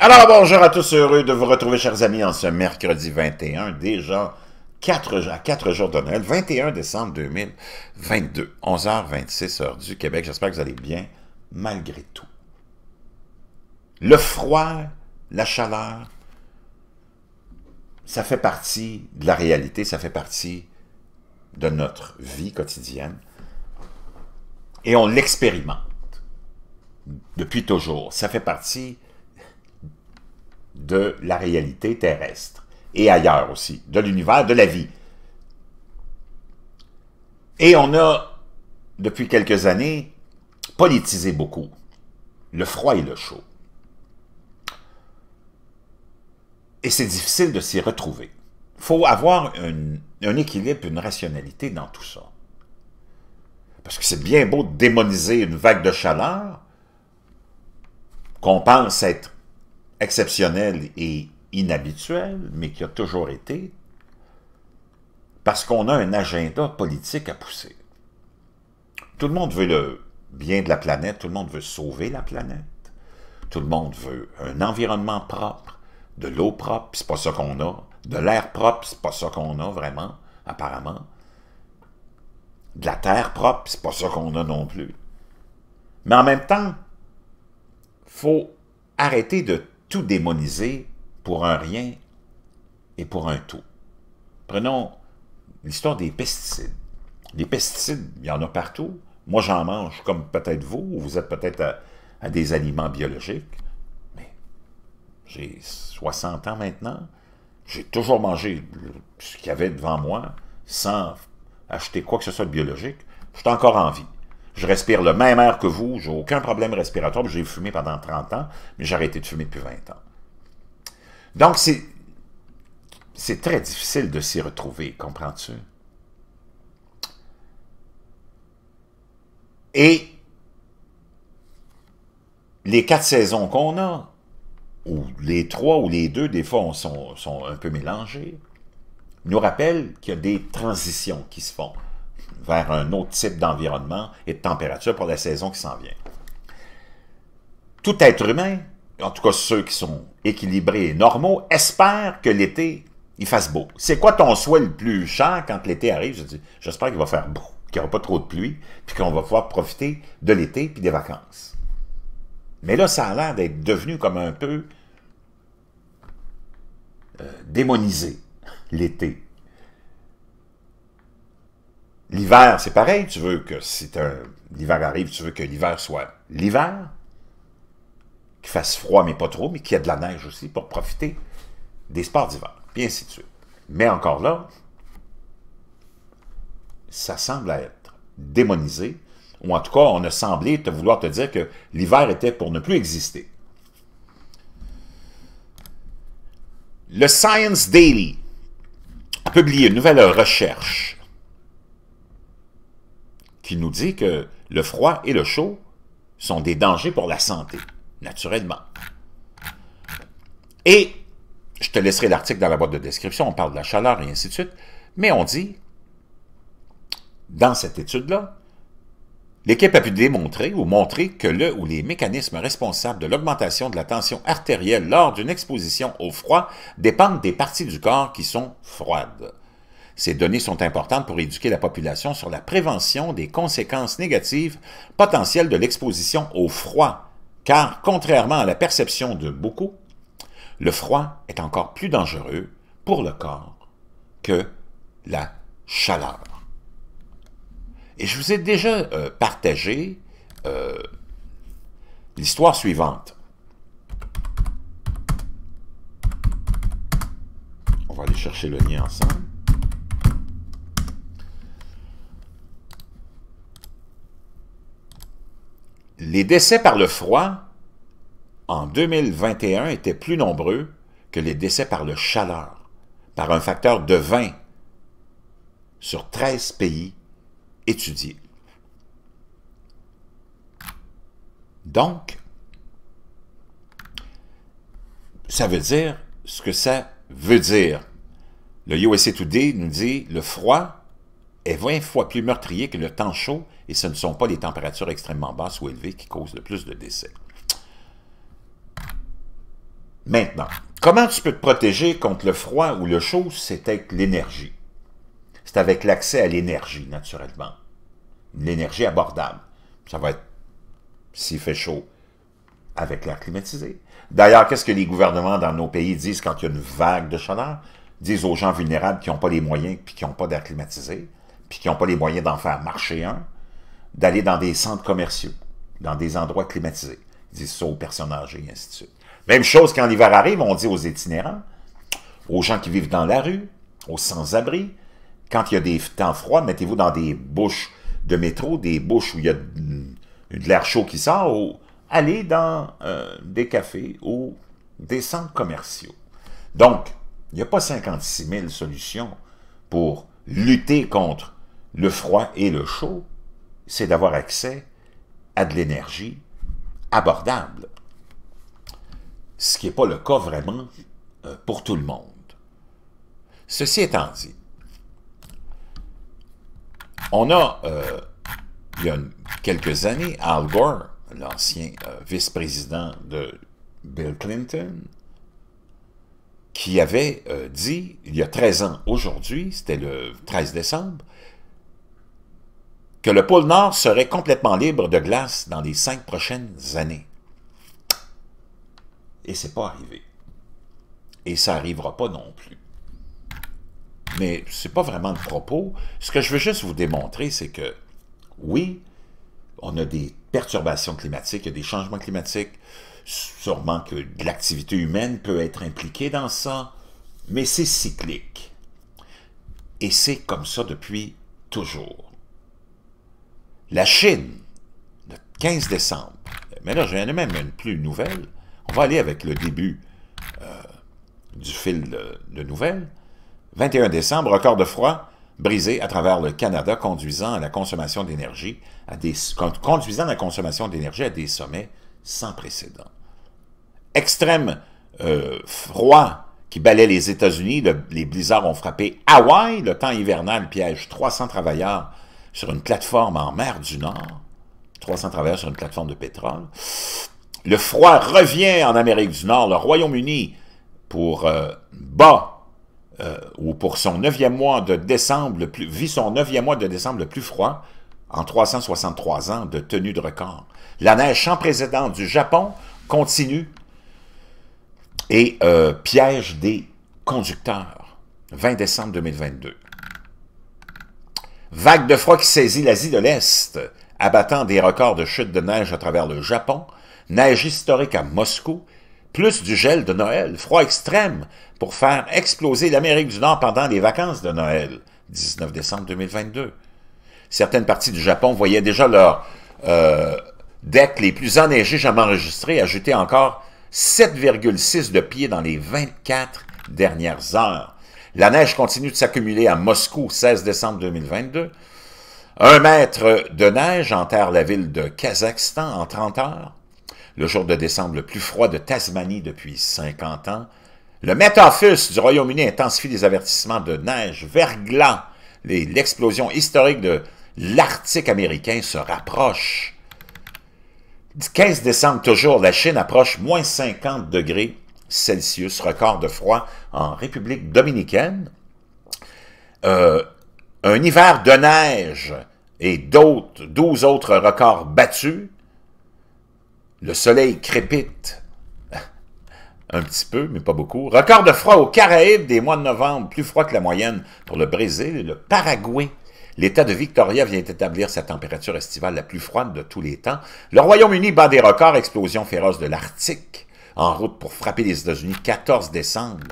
Alors bonjour à tous, heureux de vous retrouver chers amis en ce mercredi 21, déjà 4, à 4 jours de Noël, 21 décembre 2022, 11h26 heure du Québec. J'espère que vous allez bien malgré tout. Le froid, la chaleur, ça fait partie de la réalité, ça fait partie de notre vie quotidienne et on l'expérimente depuis toujours. Ça fait partie de la réalité terrestre et ailleurs aussi, de l'univers, de la vie. Et on a, depuis quelques années, politisé beaucoup le froid et le chaud. Et c'est difficile de s'y retrouver. Il faut avoir un équilibre, une rationalité dans tout ça. Parce que c'est bien beau de démoniser une vague de chaleur qu'on pense être exceptionnel et inhabituel, mais qui a toujours été, parce qu'on a un agenda politique à pousser. Tout le monde veut le bien de la planète, tout le monde veut sauver la planète, tout le monde veut un environnement propre, de l'eau propre, c'est pas ça qu'on a, de l'air propre, c'est pas ça qu'on a vraiment, apparemment, de la terre propre, c'est pas ça qu'on a non plus. Mais en même temps, faut arrêter de tout démoniser pour un rien et pour un tout. Prenons l'histoire des pesticides. Les pesticides, il y en a partout. Moi, j'en mange, comme peut-être vous, vous êtes peut-être à, des aliments biologiques. Mais j'ai 60 ans maintenant. J'ai toujours mangé ce qu'il y avait devant moi sans acheter quoi que ce soit de biologique. Je suis encore en vie je respire le même air que vous, j'ai aucun problème respiratoire, j'ai fumé pendant 30 ans, mais j'ai arrêté de fumer depuis 20 ans. Donc, c'est très difficile de s'y retrouver, comprends-tu? Et les quatre saisons qu'on a, ou les trois ou les deux, des fois, sont, sont un peu mélangés, nous rappellent qu'il y a des transitions qui se font vers un autre type d'environnement et de température pour la saison qui s'en vient. Tout être humain, en tout cas ceux qui sont équilibrés et normaux, espère que l'été, il fasse beau. C'est quoi ton souhait le plus cher quand l'été arrive? Je dis, j'espère qu'il va faire beau, qu'il n'y aura pas trop de pluie, puis qu'on va pouvoir profiter de l'été puis des vacances. Mais là, ça a l'air d'être devenu comme un peu euh, démonisé, l'été. L'hiver, c'est pareil. Tu veux que si l'hiver arrive, tu veux que l'hiver soit l'hiver, qu'il fasse froid, mais pas trop, mais qu'il y ait de la neige aussi pour profiter des sports d'hiver, bien ainsi de suite. Mais encore là, ça semble être démonisé, ou en tout cas, on a semblé te vouloir te dire que l'hiver était pour ne plus exister. Le Science Daily a publié une nouvelle recherche qui nous dit que le froid et le chaud sont des dangers pour la santé, naturellement. Et, je te laisserai l'article dans la boîte de description, on parle de la chaleur et ainsi de suite, mais on dit, dans cette étude-là, L'équipe a pu démontrer ou montrer que le ou les mécanismes responsables de l'augmentation de la tension artérielle lors d'une exposition au froid dépendent des parties du corps qui sont froides. Ces données sont importantes pour éduquer la population sur la prévention des conséquences négatives potentielles de l'exposition au froid, car contrairement à la perception de beaucoup, le froid est encore plus dangereux pour le corps que la chaleur. Et je vous ai déjà euh, partagé euh, l'histoire suivante. On va aller chercher le lien ensemble. Les décès par le froid en 2021 étaient plus nombreux que les décès par le chaleur, par un facteur de 20 sur 13 pays étudiés. Donc, ça veut dire ce que ça veut dire. Le USA Today nous dit le froid est 20 fois plus meurtrier que le temps chaud et ce ne sont pas les températures extrêmement basses ou élevées qui causent le plus de décès. Maintenant, comment tu peux te protéger contre le froid ou le chaud? C'est avec l'énergie. C'est avec l'accès à l'énergie, naturellement. L'énergie abordable. Ça va être, s'il fait chaud, avec l'air climatisé. D'ailleurs, qu'est-ce que les gouvernements dans nos pays disent quand il y a une vague de chaleur? Ils disent aux gens vulnérables qui n'ont pas les moyens et qui n'ont pas d'air climatisé puis qui n'ont pas les moyens d'en faire marcher un, d'aller dans des centres commerciaux, dans des endroits climatisés. Ils disent ça aux personnes âgées, et ainsi de suite. Même chose quand l'hiver arrive, on dit aux itinérants, aux gens qui vivent dans la rue, aux sans-abri, quand il y a des temps froids, mettez-vous dans des bouches de métro, des bouches où il y a de, l'air chaud qui sort, ou allez dans euh, des cafés ou des centres commerciaux. Donc, il n'y a pas 56 000 solutions pour lutter contre le froid et le chaud, c'est d'avoir accès à de l'énergie abordable. Ce qui n'est pas le cas vraiment euh, pour tout le monde. Ceci étant dit, on a, euh, il y a quelques années, Al Gore, l'ancien euh, vice-président de Bill Clinton, qui avait dit, il y a 13 ans aujourd'hui, c'était le 13 décembre, que le pôle Nord serait complètement libre de glace dans les cinq prochaines années. Et c'est pas arrivé. Et ça n'arrivera pas non plus. Mais ce n'est pas vraiment le propos. Ce que je veux juste vous démontrer, c'est que, oui, on a des perturbations climatiques, il y a des changements climatiques, sûrement que de l'activité humaine peut être impliquée dans ça, mais c'est cyclique. Et c'est comme ça depuis toujours. La Chine, le 15 décembre. Mais là, j'en ai même une plus nouvelle. On va aller avec le début euh, du fil de, nouvelles. 21 décembre, record de froid brisé à travers le Canada, conduisant à la consommation d'énergie à des conduisant la consommation d'énergie à des sommets sans précédent. Extrême euh, froid qui balait les États-Unis, les blizzards ont frappé Hawaï, le temps hivernal piège 300 travailleurs sur une plateforme en mer du Nord, 300 travailleurs sur une plateforme de pétrole. Le froid revient en Amérique du Nord. Le Royaume-Uni, pour euh, bas, euh, ou pour son neuvième mois de décembre, plus, vit son neuvième mois de décembre le plus froid en 363 ans de tenue de record. La neige sans précédent du Japon continue et euh, piège des conducteurs. 20 décembre 2022. Vague de froid qui saisit l'Asie de l'Est, abattant des records de chutes de neige à travers le Japon, neige historique à Moscou, plus du gel de Noël, froid extrême pour faire exploser l'Amérique du Nord pendant les vacances de Noël, 19 décembre 2022. Certaines parties du Japon voyaient déjà leur euh, les plus enneigés jamais enregistrés ajouter encore 7,6 de pieds dans les 24 dernières heures. La neige continue de s'accumuler à Moscou, 16 décembre 2022. Un mètre de neige enterre la ville de Kazakhstan en 30 heures. Le jour de décembre le plus froid de Tasmanie depuis 50 ans. Le Met Office du Royaume-Uni intensifie les avertissements de neige verglant. L'explosion historique de l'Arctique américain se rapproche. 15 décembre toujours, la Chine approche moins 50 degrés Celsius, record de froid en République dominicaine. Euh, un hiver de neige et d'autres, 12 autres records battus. Le soleil crépite un petit peu, mais pas beaucoup. Record de froid aux Caraïbes des mois de novembre, plus froid que la moyenne pour le Brésil et le Paraguay. L'État de Victoria vient d'établir sa température estivale la plus froide de tous les temps. Le Royaume-Uni bat des records, explosion féroce de l'Arctique en route pour frapper les États-Unis 14 décembre.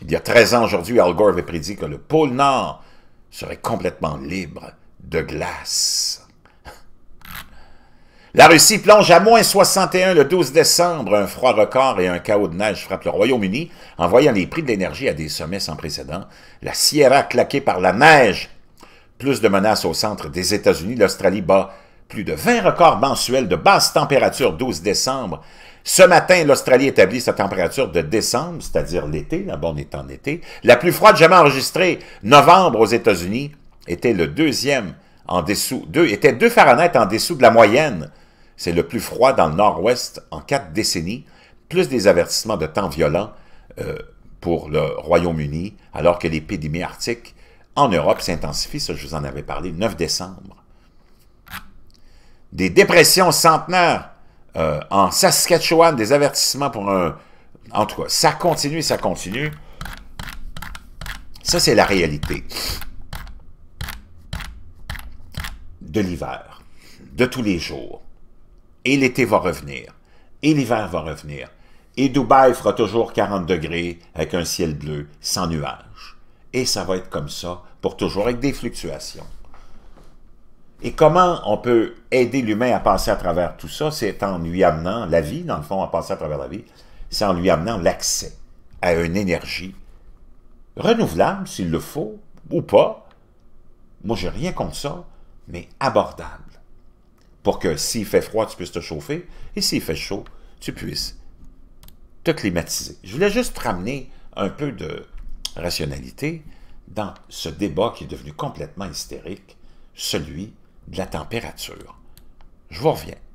Il y a 13 ans aujourd'hui, Al Gore avait prédit que le pôle Nord serait complètement libre de glace. La Russie plonge à moins 61 le 12 décembre. Un froid record et un chaos de neige frappent le Royaume-Uni, En voyant les prix de l'énergie à des sommets sans précédent. La Sierra claquée par la neige. Plus de menaces au centre des États-Unis. L'Australie bat plus de 20 records mensuels de basse température 12 décembre. Ce matin, l'Australie établit sa température de décembre, c'est-à-dire l'été, là, bon, on est en été, la plus froide jamais enregistrée. Novembre aux États-Unis était le deuxième en dessous, deux, était deux Fahrenheit en dessous de la moyenne. C'est le plus froid dans le nord-ouest en quatre décennies, plus des avertissements de temps violent euh, pour le Royaume-Uni, alors que l'épidémie arctique en Europe s'intensifie, ça je vous en avais parlé, 9 décembre des dépressions centenaires euh, en Saskatchewan, des avertissements pour un... En tout cas, ça continue, ça continue. Ça, c'est la réalité de l'hiver, de tous les jours. Et l'été va revenir, et l'hiver va revenir. Et Dubaï fera toujours 40 degrés avec un ciel bleu, sans nuages. Et ça va être comme ça pour toujours, avec des fluctuations. Et comment on peut aider l'humain à passer à travers tout ça? C'est en lui amenant la vie, dans le fond, à passer à travers la vie, c'est en lui amenant l'accès à une énergie renouvelable, s'il le faut, ou pas. Moi, je n'ai rien contre ça, mais abordable. Pour que s'il fait froid, tu puisses te chauffer, et s'il fait chaud, tu puisses te climatiser. Je voulais juste ramener un peu de rationalité dans ce débat qui est devenu complètement hystérique, celui de la température. Je vous reviens.